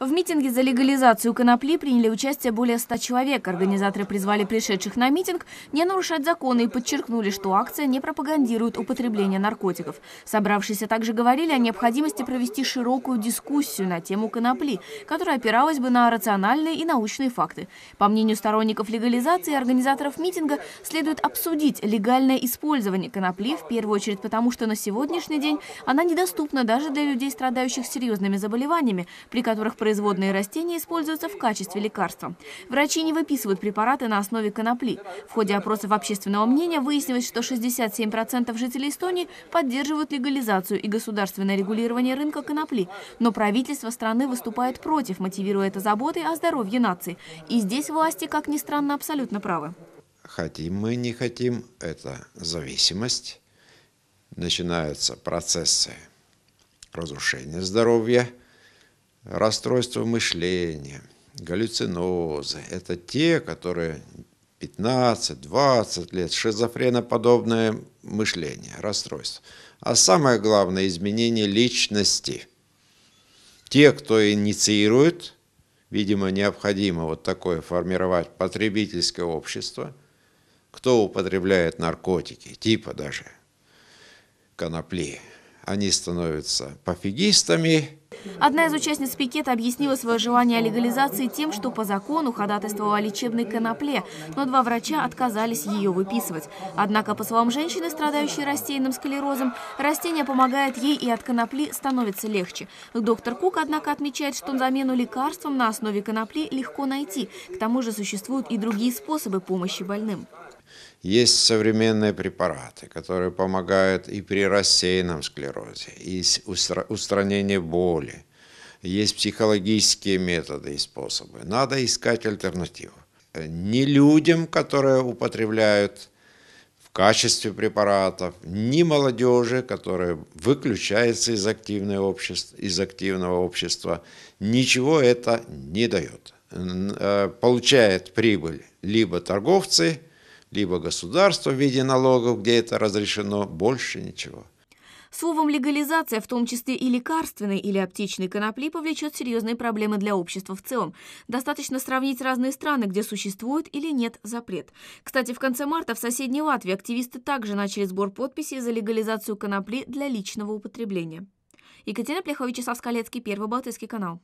В митинге за легализацию конопли приняли участие более 100 человек. Организаторы призвали пришедших на митинг не нарушать законы и подчеркнули, что акция не пропагандирует употребление наркотиков. Собравшиеся также говорили о необходимости провести широкую дискуссию на тему конопли, которая опиралась бы на рациональные и научные факты. По мнению сторонников легализации и организаторов митинга, следует обсудить легальное использование конопли, в первую очередь потому, что на сегодняшний день она недоступна даже для людей, страдающих серьезно серьезными заболеваниями, при которых производные растения используются в качестве лекарства. Врачи не выписывают препараты на основе конопли. В ходе опросов общественного мнения выяснилось, что 67% жителей Эстонии поддерживают легализацию и государственное регулирование рынка конопли. Но правительство страны выступает против, мотивируя это заботой о здоровье нации. И здесь власти, как ни странно, абсолютно правы. Хотим мы, не хотим, это зависимость. Начинаются процессы разрушение здоровья, расстройство мышления, галлюцинозы. Это те, которые 15-20 лет, шизофреноподобное мышление, расстройство. А самое главное – изменение личности. Те, кто инициирует, видимо, необходимо вот такое формировать потребительское общество, кто употребляет наркотики, типа даже конопли, они становятся пофигистами. Одна из участниц пикета объяснила свое желание о легализации тем, что по закону ходатайствовала о лечебной конопле, но два врача отказались ее выписывать. Однако, по словам женщины, страдающей рассеянным склерозом, растение помогает ей и от конопли становится легче. Доктор Кук, однако, отмечает, что замену лекарствам на основе конопли легко найти. К тому же существуют и другие способы помощи больным. Есть современные препараты, которые помогают и при рассеянном склерозе, и устранении боли. Есть психологические методы и способы. Надо искать альтернативу. Не людям, которые употребляют в качестве препаратов, не молодежи, которая выключается из, активного общества, из активного общества, ничего это не дает. Э, получает прибыль либо торговцы, либо государство в виде налогов, где это разрешено, больше ничего. Словом, легализация, в том числе и лекарственной или аптечной конопли, повлечет серьезные проблемы для общества в целом. Достаточно сравнить разные страны, где существует или нет запрет. Кстати, в конце марта в соседней Латвии активисты также начали сбор подписей за легализацию конопли для личного употребления. Екатерина Плеховича, Савскалецкий, Первый Балтийский канал.